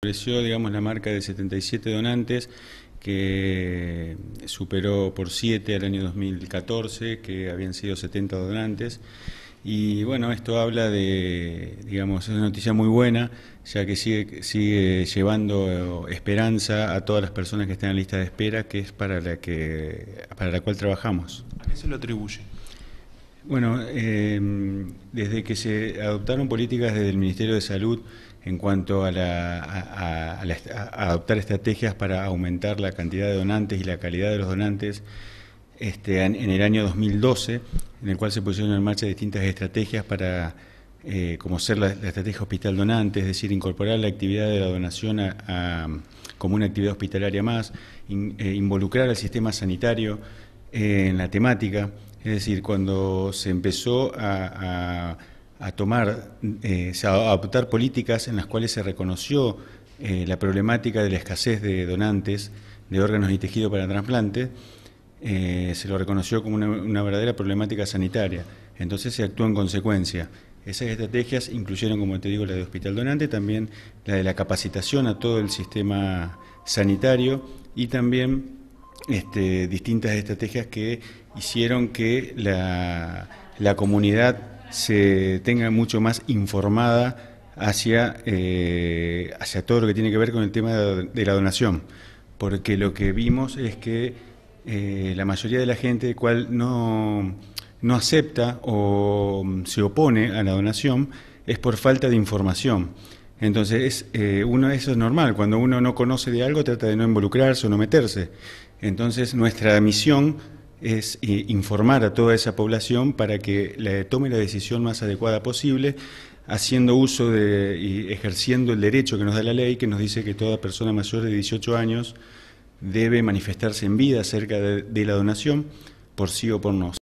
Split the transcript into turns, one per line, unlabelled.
Creció, digamos, la marca de 77 donantes, que superó por 7 al año 2014, que habían sido 70 donantes. Y bueno, esto habla de, digamos, es una noticia muy buena, ya que sigue, sigue llevando esperanza a todas las personas que están en lista de espera, que es para la, que, para la cual trabajamos. ¿A qué se lo atribuye? Bueno, em, desde que se adoptaron políticas desde el Ministerio de Salud en cuanto a, adoptar estrategias para aumentar la cantidad de donantes y la calidad de los donantes, este, en, el año 2012, en el cual se pusieron en marcha distintas estrategias para, eh, como ser la, estrategia hospital donante, es decir, incorporar la actividad de la donación como una actividad hospitalaria más, eh, involucrar al sistema sanitario en la temática, es decir, cuando se empezó a, tomar, eh, a adoptar políticas en las cuales se reconoció eh, la problemática de la escasez de donantes de órganos y tejido para trasplante, eh, se lo reconoció como una, una, verdadera problemática sanitaria. Entonces se actuó en consecuencia. Esas estrategias incluyeron, como te digo, la de hospital donante, también la de la capacitación a todo el sistema sanitario y también este, distintas estrategias que hicieron que la, comunidad se tenga mucho más informada hacia, eh, hacia todo lo que tiene que ver con el tema de la donación, porque lo que vimos es que eh, la mayoría de la gente cual no, no acepta o se opone a la donación es por falta de información. Entonces, eh, uno eso es normal. Cuando uno no conoce de algo, trata de no involucrarse o no meterse. Entonces, nuestra misión es eh, informar a toda esa población para que le tome la decisión más adecuada posible, haciendo uso de y ejerciendo el derecho que nos da la ley, que nos dice que toda persona mayor de 18 años debe manifestarse en vida acerca de la donación, por sí o por no.